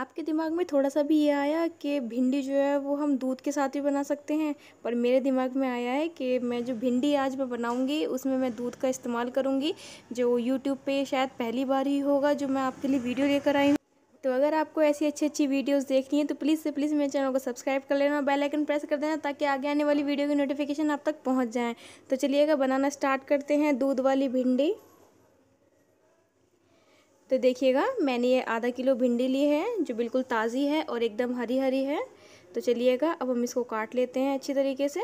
आपके दिमाग में थोड़ा सा भी ये आया कि भिंडी जो है वो हम दूध के साथ भी बना सकते हैं पर मेरे दिमाग में आया है कि मैं जो भिंडी आज मैं बनाऊंगी उसमें मैं दूध का इस्तेमाल करूंगी जो यूट्यूब पे शायद पहली बार ही होगा जो मैं आपके लिए वीडियो लेकर आई हूँ तो अगर आपको ऐसी अच्छी अच्छी वीडियोज़ देखनी है तो प्लीज़ से प्लीज़ मेरे चैनल को सब्सक्राइब कर लेना और बेलाइकन प्रेस कर देना ताकि आगे आने वाली वीडियो की नोटिफिकेशन आप तक पहुँच जाएँ तो चलिएगा बनाना स्टार्ट करते हैं दूध वाली भिंडी तो देखिएगा मैंने ये आधा किलो भिंडी ली है जो बिल्कुल ताज़ी है और एकदम हरी हरी है तो चलिएगा अब हम इसको काट लेते हैं अच्छी तरीके से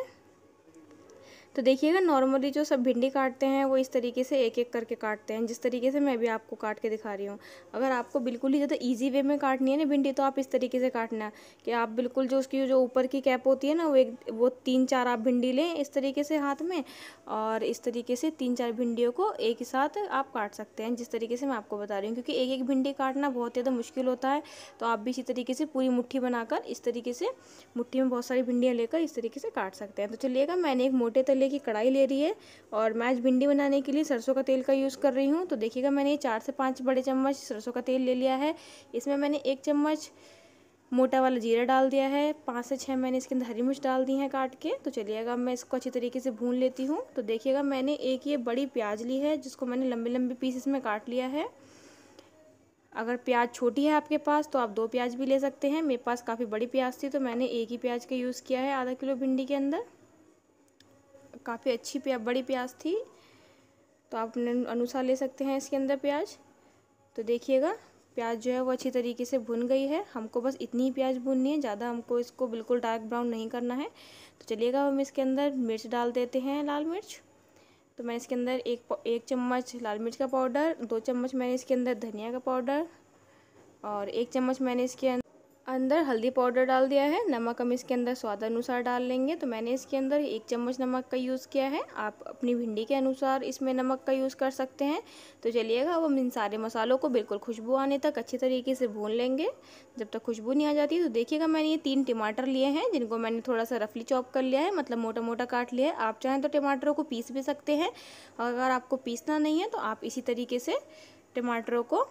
तो देखिएगा नॉर्मली जो सब भिंडी काटते हैं वो इस तरीके से एक एक करके काटते हैं जिस तरीके से मैं भी आपको काट के दिखा रही हूँ अगर आपको बिल्कुल ही ज़्यादा ईजी वे में काटनी है ना भिंडी तो आप इस तरीके से काटना कि आप बिल्कुल जो उसकी जो ऊपर की कैप होती है ना वो एक वो तीन चार आप भिंडी लें इस तरीके से हाथ में और इस तरीके से तीन चार भिंडियों को एक ही साथ आप काट सकते हैं जिस तरीके से मैं आपको बता रही हूँ क्योंकि एक एक भिंडी काटना बहुत ज़्यादा मुश्किल होता है तो आप भी इसी तरीके से पूरी मुट्ठी बनाकर इस तरीके से मुट्ठी में बहुत सारी भिंडियाँ लेकर इस तरीके से काट सकते हैं तो चलिएगा मैंने एक मोटे तले की कढ़ाई ले रही है और मैं आज भिंडी बनाने के लिए सरसों का तेल का यूज़ कर रही हूँ तो देखिएगा मैंने चार से पाँच बड़े चम्मच सरसों का तेल ले लिया है इसमें मैंने एक चम्मच मोटा वाला जीरा डाल दिया है पाँच से छः मैंने इसके अंदर हरी मिर्च डाल दी है काट के तो चलिएगा मैं इसको अच्छी तरीके से भून लेती हूँ तो देखिएगा मैंने एक ये बड़ी प्याज ली है जिसको मैंने लंबे लंबे पीसेस में काट लिया है अगर प्याज छोटी है आपके पास तो आप दो प्याज भी ले सकते हैं मेरे पास काफ़ी बड़ी प्याज थी तो मैंने एक ही प्याज का यूज़ किया है आधा किलो भिंडी के अंदर काफ़ी अच्छी प्या बड़ी प्याज थी तो आप अपने अनुसार ले सकते हैं इसके अंदर प्याज तो देखिएगा प्याज जो है वो अच्छी तरीके से भुन गई है हमको बस इतनी ही प्याज भुननी है ज़्यादा हमको इसको बिल्कुल डार्क ब्राउन नहीं करना है तो चलिएगा हम इसके अंदर मिर्च डाल देते हैं लाल मिर्च तो मैं इसके अंदर एक एक चम्मच लाल मिर्च का पाउडर दो चम्मच मैंने इसके अंदर धनिया का पाउडर और एक चम्मच मैंने इसके अंदर हल्दी पाउडर डाल दिया है नमक हम इसके अंदर स्वाद अनुसार डाल लेंगे तो मैंने इसके अंदर एक चम्मच नमक का यूज़ किया है आप अपनी भिंडी के अनुसार इसमें नमक का यूज़ कर सकते हैं तो चलिएगा अब हम इन सारे मसालों को बिल्कुल खुशबू आने तक अच्छे तरीके से भून लेंगे जब तक खुशबू नहीं आ जाती तो देखिएगा मैंने ये तीन टमाटर लिए हैं जिनको मैंने थोड़ा सा रफली चॉप कर लिया है मतलब मोटा मोटा काट लिया है आप चाहें तो टमाटरों को पीस भी सकते हैं अगर आपको पीसना नहीं है तो आप इसी तरीके से टमाटरों को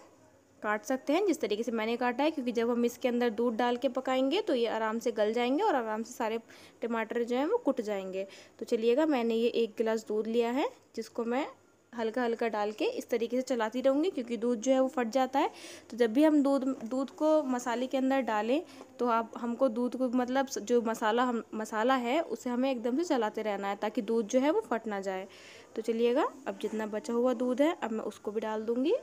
काट सकते हैं जिस तरीके से मैंने काटा है क्योंकि जब हम इसके अंदर दूध डाल के पकाएंगे तो ये आराम से गल जाएंगे और आराम से सारे टमाटर जो हैं वो कुट जाएंगे तो चलिएगा मैंने ये एक गिलास दूध लिया है जिसको मैं हल्का हल्का डाल के इस तरीके से चलाती रहूँगी क्योंकि दूध जो है वो फट जाता है तो जब भी हम दूध दूध को मसाले के अंदर डालें तो आप हमको दूध को मतलब जो मसाला हम मसाला है उसे हमें एकदम से चलाते रहना है ताकि दूध जो है वो फट ना जाए तो चलिएगा अब जितना बचा हुआ दूध है अब मैं उसको भी डाल दूँगी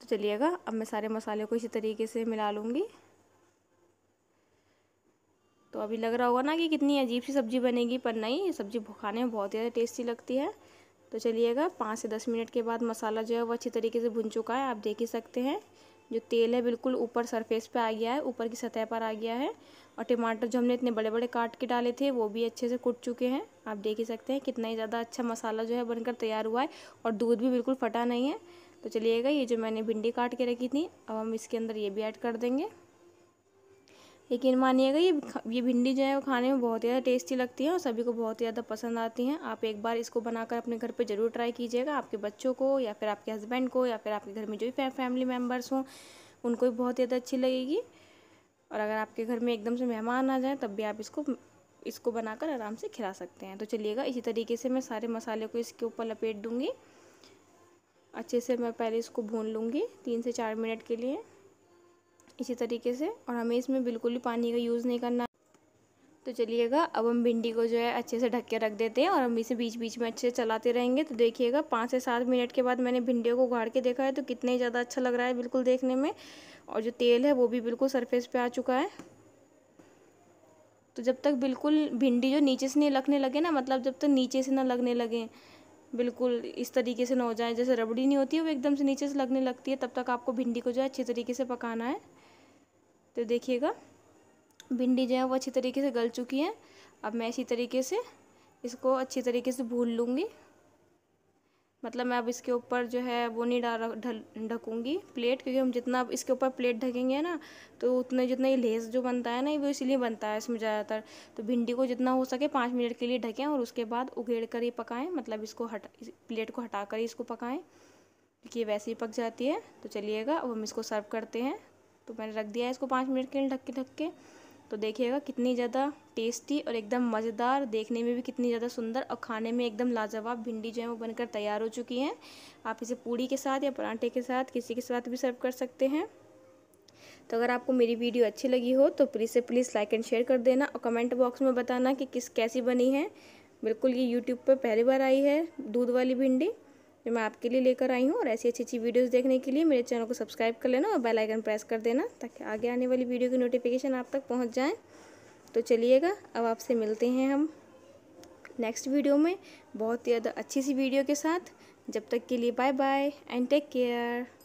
तो चलिएगा अब मैं सारे मसाले को इसी तरीके से मिला लूँगी तो अभी लग रहा होगा ना कि कितनी अजीब सी सब्ज़ी बनेगी पर नहीं ये सब्ज़ी खाने में बहुत ज़्यादा टेस्टी लगती है तो चलिएगा पाँच से दस मिनट के बाद मसाला जो है वो अच्छी तरीके से भुन चुका है आप देख ही सकते हैं जो तेल है बिल्कुल ऊपर सरफेस पे आ गया है ऊपर की सतह पर आ गया है और टमाटर जो हमने इतने बड़े बड़े काट के डाले थे वो भी अच्छे से कुट चुके हैं आप देख ही सकते हैं कितना ही ज़्यादा अच्छा मसाला जो है बनकर तैयार हुआ है और दूध भी बिल्कुल फटा नहीं है तो चलिएगा ये जो मैंने भिंडी काट के रखी थी अब हम इसके अंदर ये भी ऐड कर देंगे लेकिन मानिएगा ये ये भिंडी जो है वो खाने में बहुत ज़्यादा टेस्टी लगती है और सभी को बहुत ज़्यादा पसंद आती हैं आप एक बार इसको बनाकर अपने घर पे ज़रूर ट्राई कीजिएगा आपके बच्चों को या फिर आपके हस्बैंड को या फिर आपके घर में जो भी फै, फैमिली मेम्बर्स हों उनको भी बहुत ज़्यादा अच्छी लगेगी और अगर आपके घर में एकदम से मेहमान आ जाए तब भी आप इसको इसको बनाकर आराम से खिला सकते हैं तो चलिएगा इसी तरीके से मैं सारे मसाले को इसके ऊपर लपेट दूँगी अच्छे से मैं पहले इसको भून लूँगी तीन से चार मिनट के लिए इसी तरीके से और हमें इसमें बिल्कुल भी पानी का यूज़ नहीं करना तो चलिएगा अब हम भिंडी को जो है अच्छे से ढक के रख देते हैं और हम इसे बीच बीच में अच्छे से चलाते रहेंगे तो देखिएगा पाँच से सात मिनट के बाद मैंने भिंडियों को उगाड़ के देखा है तो कितने ज़्यादा अच्छा लग रहा है बिल्कुल देखने में और जो तेल है वो भी बिल्कुल सरफेस पे आ चुका है तो जब तक बिल्कुल भिंडी जो नीचे से नहीं लगने लगे ना मतलब जब तक नीचे से ना लगने लगे बिल्कुल इस तरीके से ना हो जाए जैसे रबड़ी नहीं होती है वो एकदम से नीचे से लगने लगती है तब तक आपको भिंडी को जो है अच्छे तरीके से पकाना है तो देखिएगा भिंडी जो है वो अच्छी तरीके से गल चुकी है अब मैं इसी तरीके से इसको अच्छी तरीके से भून लूँगी मतलब मैं अब इसके ऊपर जो है वो नहीं डाल ढल ढकूँगी प्लेट क्योंकि हम जितना इसके ऊपर प्लेट ढकेंगे ना तो उतने जितना ये लेस जो बनता है ना वो इसीलिए बनता है इसमें ज़्यादातर तो भिंडी को जितना हो सके पाँच मिनट के लिए ढकें और उसके बाद उगेड़ कर ही पकाएँ मतलब इसको हटा इस प्लेट को हटा कर ही इसको पकाएँ क्योंकि ये वैसे ही पक जाती है तो चलिएगा अब हम इसको सर्व करते हैं तो मैंने रख दिया है इसको पाँच मिनट के लिए ढक के ढक के तो देखिएगा कितनी ज़्यादा टेस्टी और एकदम मज़ेदार देखने में भी कितनी ज़्यादा सुंदर और खाने में एकदम लाजवाब भिंडी जो है वो बनकर तैयार हो चुकी हैं आप इसे पूड़ी के साथ या परांठे के साथ किसी के साथ भी सर्व कर सकते हैं तो अगर आपको मेरी वीडियो अच्छी लगी हो तो प्लीज़ से प्लीज़ लाइक एंड शेयर कर देना और कमेंट बॉक्स में बताना कि किस कैसी बनी है बिल्कुल ये यूट्यूब पर पहली बार आई है दूध वाली भिंडी जो मैं आपके लिए लेकर आई हूँ और ऐसी अच्छी अच्छी वीडियोज़ देखने के लिए मेरे चैनल को सब्सक्राइब कर लेना और बेल आइकन प्रेस कर देना ताकि आगे आने वाली वीडियो की नोटिफिकेशन आप तक पहुँच जाए तो चलिएगा अब आपसे मिलते हैं हम नेक्स्ट वीडियो में बहुत ही ज़्यादा अच्छी सी वीडियो के साथ जब तक के लिए bye bye and take care